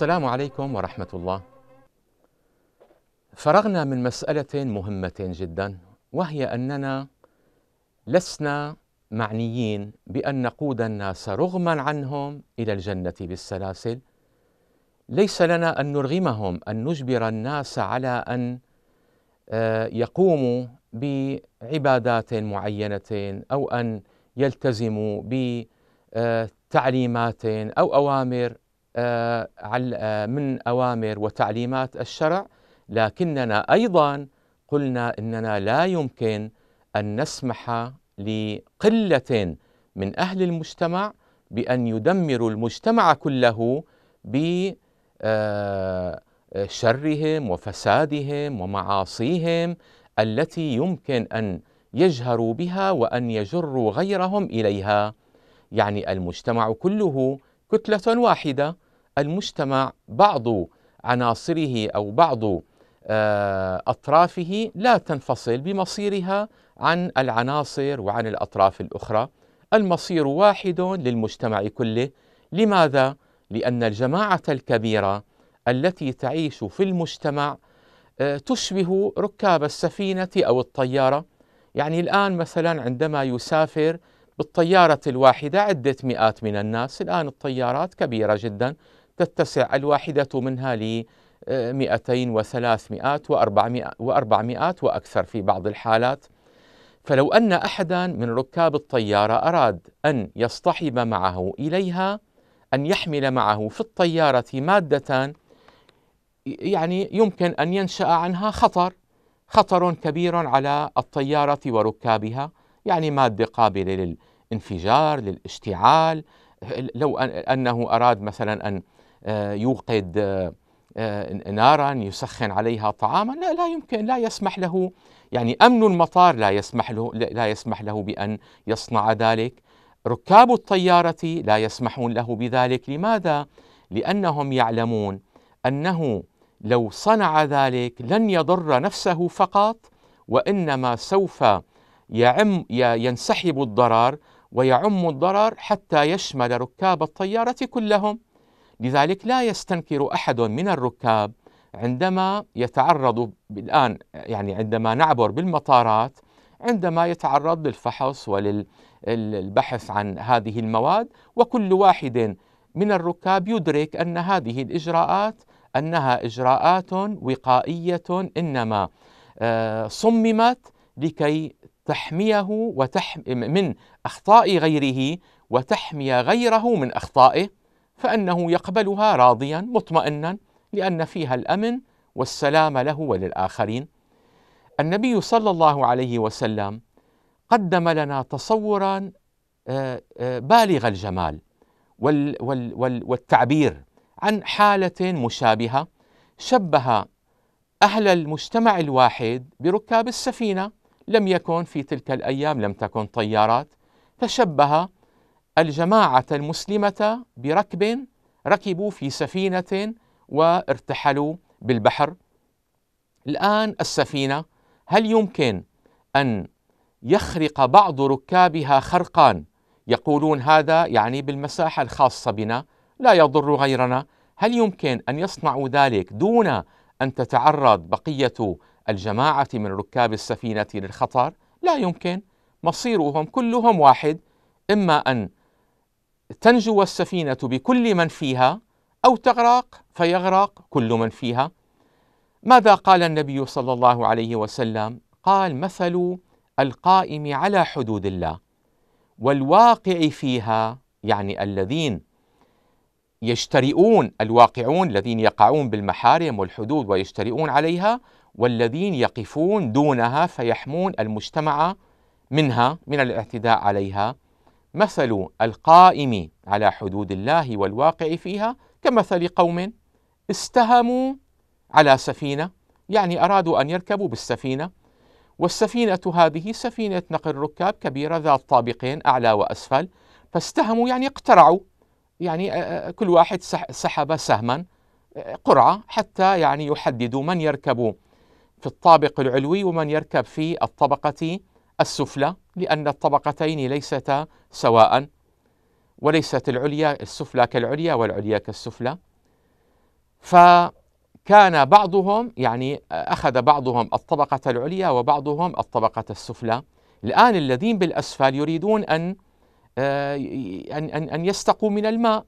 السلام عليكم ورحمة الله. فرغنا من مسألة مهمة جدا وهي أننا لسنا معنيين بأن نقود الناس رغما عنهم إلى الجنة بالسلاسل. ليس لنا أن نرغمهم أن نجبر الناس على أن آه، يقوموا بعبادات معينة أو أن يلتزموا بتعليمات آه، أو أوامر آه، آه، من أوامر وتعليمات الشرع لكننا أيضا قلنا إننا لا يمكن أن نسمح لقلة من أهل المجتمع بأن يدمروا المجتمع كله بشرهم آه، وفسادهم ومعاصيهم التي يمكن أن يجهروا بها وأن يجروا غيرهم إليها يعني المجتمع كله كتلة واحدة المجتمع بعض عناصره أو بعض آه، أطرافه لا تنفصل بمصيرها عن العناصر وعن الأطراف الأخرى المصير واحد للمجتمع كله لماذا؟ لأن الجماعة الكبيرة التي تعيش في المجتمع آه، تشبه ركاب السفينة أو الطيارة يعني الآن مثلا عندما يسافر بالطيارة الواحدة عدة مئات من الناس الآن الطيارات كبيرة جدا تتسع الواحدة منها ل 200 و300 و400 وأكثر في بعض الحالات فلو أن أحدا من ركاب الطيارة أراد أن يصطحب معه إليها أن يحمل معه في الطيارة مادة يعني يمكن أن ينشأ عنها خطر خطر كبير على الطيارة وركابها يعني مادة قابلة للانفجار للاشتعال لو أنه أراد مثلا أن آه، يوقد آه، آه، نارا يسخن عليها طعاما لا لا يمكن لا يسمح له يعني امن المطار لا يسمح له لا يسمح له بان يصنع ذلك ركاب الطياره لا يسمحون له بذلك لماذا لانهم يعلمون انه لو صنع ذلك لن يضر نفسه فقط وانما سوف يعم ينسحب الضرر ويعم الضرر حتى يشمل ركاب الطيارة كلهم لذلك لا يستنكر أحد من الركاب عندما يتعرض الآن يعني عندما نعبر بالمطارات عندما يتعرض للفحص وللبحث عن هذه المواد وكل واحد من الركاب يدرك أن هذه الإجراءات أنها إجراءات وقائية إنما آه، صممت لكي تحميه وتحم من أخطاء غيره وتحمي غيره من أخطائه فإنه يقبلها راضيا مطمئنا لأن فيها الأمن والسلام له وللآخرين النبي صلى الله عليه وسلم قدم لنا تصورا آه، آه، بالغ الجمال والتعبير عن حالة مشابهة شبه أهل المجتمع الواحد بركاب السفينة لم يكن في تلك الايام لم تكن طيارات فشبه الجماعه المسلمه بركب ركبوا في سفينه وارتحلوا بالبحر الان السفينه هل يمكن ان يخرق بعض ركابها خرقا يقولون هذا يعني بالمساحه الخاصه بنا لا يضر غيرنا هل يمكن ان يصنعوا ذلك دون ان تتعرض بقيه الجماعة من ركاب السفينة للخطر لا يمكن مصيرهم كلهم واحد إما أن تنجو السفينة بكل من فيها أو تغرق فيغرق كل من فيها ماذا قال النبي صلى الله عليه وسلم قال مثل القائم على حدود الله والواقع فيها يعني الذين يجترئون الواقعون الذين يقعون بالمحارم والحدود ويجترئون عليها والذين يقفون دونها فيحمون المجتمع منها من الاعتداء عليها مثل القائم على حدود الله والواقع فيها كمثل قوم استهموا على سفينه يعني ارادوا ان يركبوا بالسفينه والسفينه هذه سفينه نقل ركاب كبيره ذات طابقين اعلى واسفل فاستهموا يعني اقترعوا يعني كل واحد سحب سهما قرعه حتى يعني يحددوا من يركب في الطابق العلوي ومن يركب في الطبقة السفلى لأن الطبقتين ليستا سواء وليست العليا السفلى كالعليا والعليا كالسفلى فكان بعضهم يعني أخذ بعضهم الطبقة العليا وبعضهم الطبقة السفلى الآن الذين بالأسفل يريدون أن آه، أن أن أن يستقوا من الماء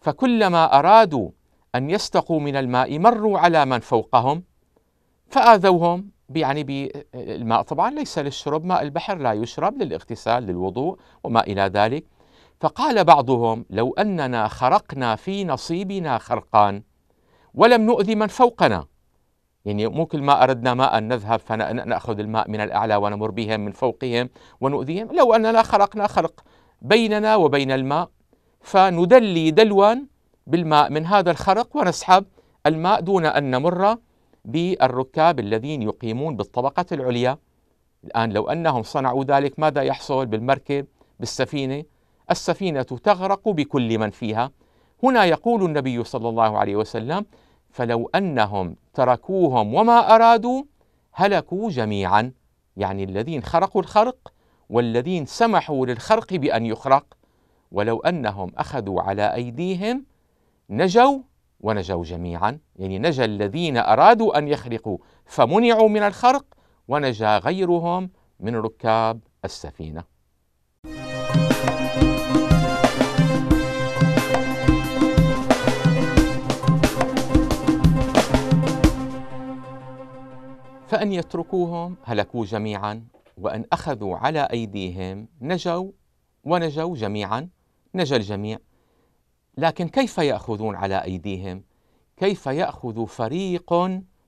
فكلما أرادوا أن يستقوا من الماء مروا على من فوقهم فآذوهم يعني بالماء طبعا ليس للشرب ماء البحر لا يشرب للاغتسال للوضوء وما إلى ذلك فقال بعضهم لو أننا خرقنا في نصيبنا خرقان ولم نؤذي من فوقنا يعني مو كل ما أردنا ماء نذهب فنأخذ الماء من الأعلى ونمر بهم من فوقهم ونؤذيهم لو أننا خرقنا خرق بيننا وبين الماء فندلي دلوا بالماء من هذا الخرق ونسحب الماء دون أن نمر بالركاب الذين يقيمون بالطبقة العليا الآن لو أنهم صنعوا ذلك ماذا يحصل بالمركب بالسفينة السفينة تغرق بكل من فيها هنا يقول النبي صلى الله عليه وسلم فلو أنهم تركوهم وما أرادوا هلكوا جميعا يعني الذين خرقوا الخرق والذين سمحوا للخرق بأن يخرق ولو أنهم أخذوا على أيديهم نجوا ونجوا جميعا يعني نجا الذين أرادوا أن يخرقوا فمنعوا من الخرق ونجا غيرهم من ركاب السفينة فأن يتركوهم هلكوا جميعا وأن أخذوا على أيديهم نجوا ونجوا جميعا نجا الجميع لكن كيف ياخذون على ايديهم كيف ياخذ فريق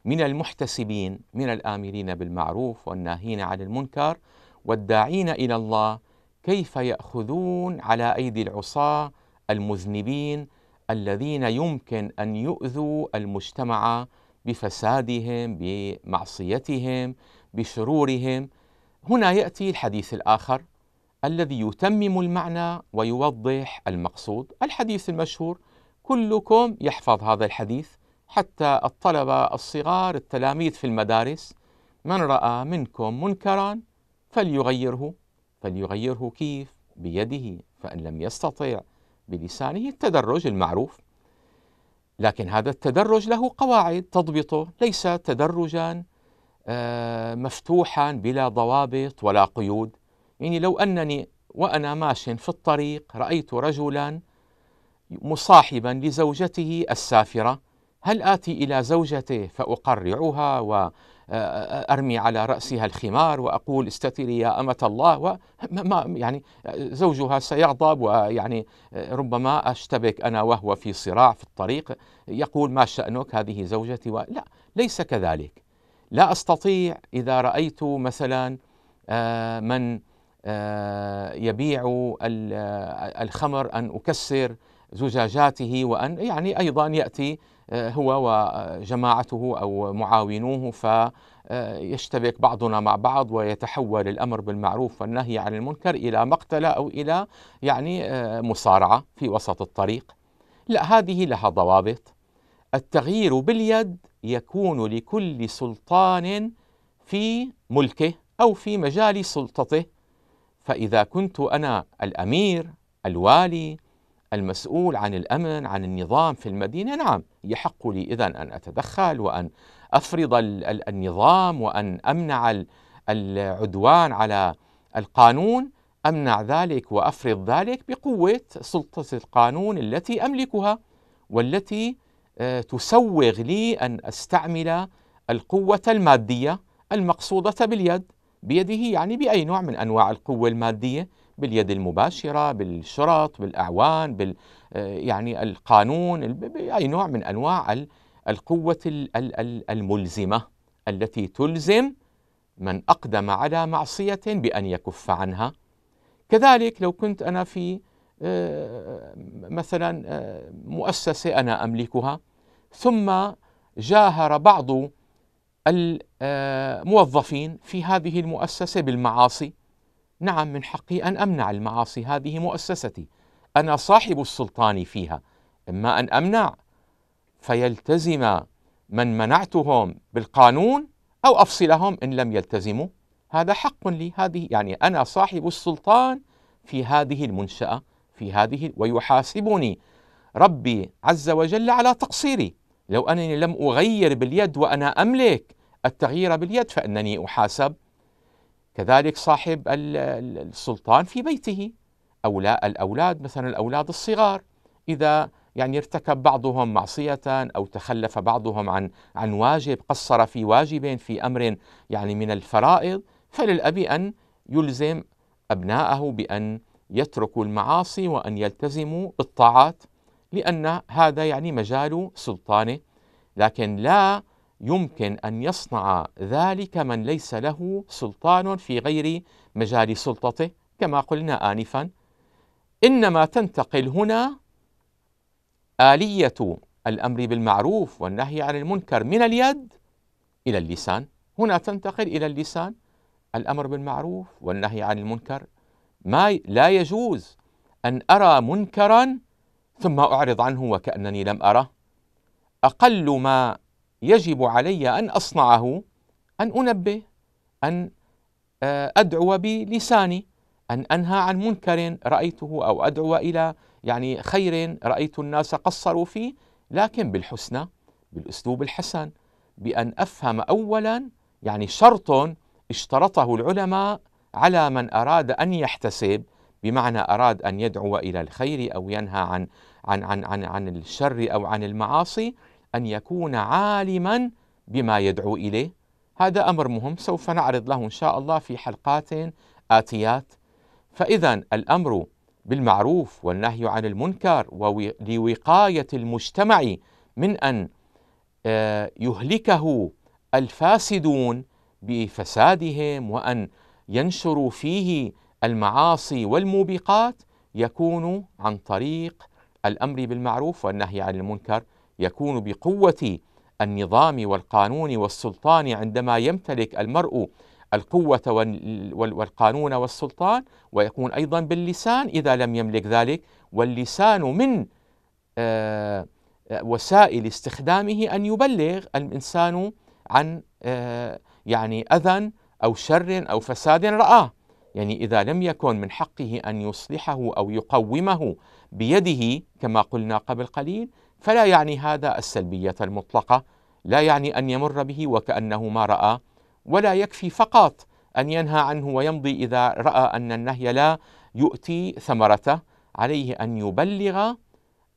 من المحتسبين من الامرين بالمعروف والناهين عن المنكر والداعين الى الله كيف ياخذون على ايدي العصاه المذنبين الذين يمكن ان يؤذوا المجتمع بفسادهم بمعصيتهم بشرورهم هنا ياتي الحديث الاخر الذي يتمم المعنى ويوضح المقصود الحديث المشهور كلكم يحفظ هذا الحديث حتى الطلبة الصغار التلاميذ في المدارس من رأى منكم منكرا فليغيره فليغيره كيف بيده فإن لم يستطع بلسانه التدرج المعروف لكن هذا التدرج له قواعد تضبطه ليس تدرجا آه، مفتوحا بلا ضوابط ولا قيود يعني لو أنني وأنا ماش في الطريق رأيت رجلا مصاحبا لزوجته السافرة هل آتي إلى زوجته فأقرعها وأرمي آه، آه، على رأسها الخمار وأقول استتري يا أمة الله وما يعني آه، زوجها سيغضب ويعني ربما أشتبك أنا وهو في صراع في الطريق يقول ما شأنك هذه زوجتي لا ليس كذلك لا أستطيع إذا رأيت مثلا من آه، يبيع آه، الخمر أن أكسر زجاجاته وأن يعني أيضا يأتي آه، هو وجماعته أو معاونوه فيشتبك بعضنا مع بعض ويتحول الأمر بالمعروف والنهي عن المنكر إلى مقتلة أو إلى يعني مصارعة في وسط الطريق لا هذه لها ضوابط التغيير باليد يكون لكل سلطان في ملكه أو في مجال سلطته فإذا كنت أنا الأمير الوالي المسؤول عن الأمن عن النظام في المدينة نعم يحق لي إذا أن أتدخل وأن أفرض النظام وأن أمنع العدوان على القانون أمنع ذلك وأفرض ذلك بقوة سلطة القانون التي أملكها والتي آه، تسوغ لي أن أستعمل القوة المادية المقصودة باليد بيده يعني بأي نوع من أنواع القوة المادية باليد المباشرة بالشرط بالأعوان بال آه، يعني القانون بأي نوع من أنواع القوة الملزمة التي تلزم من أقدم على معصية بأن يكف عنها كذلك لو كنت أنا في آه، مثلا آه، مؤسسة أنا أملكها ثم جاهر بعض الموظفين آه، في هذه المؤسسة بالمعاصي نعم من حقي أن أمنع المعاصي هذه مؤسستي أنا صاحب السلطان فيها إما أن أمنع فيلتزم من منعتهم بالقانون أو أفصلهم إن لم يلتزموا هذا حق لي هذه يعني أنا صاحب السلطان في هذه المنشأة في هذه ويحاسبني ربي عز وجل على تقصيري لو أنني لم أغير باليد وأنا أملك التغيير باليد فانني احاسب كذلك صاحب السلطان في بيته أولاء الأولاد مثلا الأولاد الصغار إذا يعني ارتكب بعضهم معصية أو تخلف بعضهم عن عن واجب قصر في واجب في أمر يعني من الفرائض فللأب أن يلزم أبناءه بأن يتركوا المعاصي وأن يلتزموا بالطاعات لأن هذا يعني مجال سلطانه لكن لا يمكن ان يصنع ذلك من ليس له سلطان في غير مجال سلطته كما قلنا انفا انما تنتقل هنا اليه الامر بالمعروف والنهي عن المنكر من اليد الى اللسان هنا تنتقل الى اللسان الامر بالمعروف والنهي عن المنكر ما لا يجوز ان ارى منكرا ثم اعرض عنه وكانني لم اره اقل ما يجب علي ان اصنعه ان انبه ان آه، ادعو بلساني ان انهى عن منكر رايته او ادعو الى يعني خير رايت الناس قصروا فيه لكن بالحسنى بالاسلوب الحسن بان افهم اولا يعني شرط اشترطه العلماء على من اراد ان يحتسب بمعنى اراد ان يدعو الى الخير او ينهى عن عن عن عن, عن الشر او عن المعاصي أن يكون عالما بما يدعو إليه هذا أمر مهم سوف نعرض له إن شاء الله في حلقات آتيات فإذا الأمر بالمعروف والنهي عن المنكر ولوقاية المجتمع من أن آه، يهلكه الفاسدون بفسادهم وأن ينشروا فيه المعاصي والموبقات يكون عن طريق الأمر بالمعروف والنهي عن المنكر يكون بقوه النظام والقانون والسلطان عندما يمتلك المرء القوة والقانون والسلطان ويكون أيضا باللسان إذا لم يملك ذلك واللسان من آه، وسائل استخدامه أن يبلغ الإنسان عن آه، يعني أذى أو شر أو فساد رآه يعني إذا لم يكن من حقه أن يصلحه أو يقومه بيده كما قلنا قبل قليل فلا يعني هذا السلبيه المطلقه لا يعني ان يمر به وكانه ما راى ولا يكفي فقط ان ينهى عنه ويمضي اذا راى ان النهي لا يؤتي ثمرته عليه ان يبلغ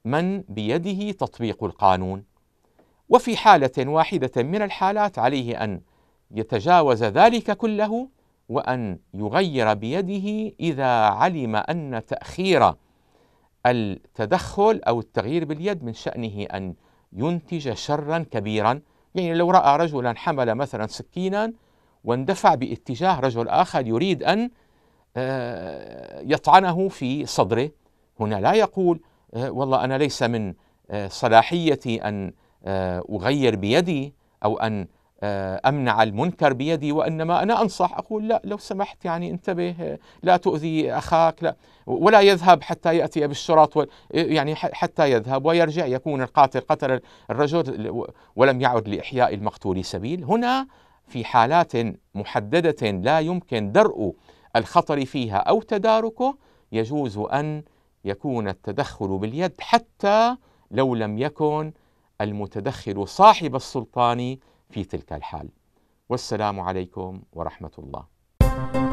من بيده تطبيق القانون وفي حاله واحده من الحالات عليه ان يتجاوز ذلك كله وان يغير بيده اذا علم ان تاخير التدخل أو التغيير باليد من شأنه أن ينتج شرا كبيرا يعني لو رأى رجلا حمل مثلا سكينا واندفع باتجاه رجل آخر يريد أن آه، يطعنه في صدره هنا لا يقول آه، والله أنا ليس من آه، صلاحيتي أن أغير بيدي أو أن آه، امنع المنكر بيدي وانما انا انصح اقول لا لو سمحت يعني انتبه آه، لا تؤذي اخاك لا ولا يذهب حتى ياتي بالشرط يعني حتى يذهب ويرجع يكون القاتل قتل الرجل ولم يعد لاحياء المقتول سبيل هنا في حالات محدده لا يمكن درء الخطر فيها او تداركه يجوز ان يكون التدخل باليد حتى لو لم يكن المتدخل صاحب السلطان في تلك الحال والسلام عليكم ورحمه الله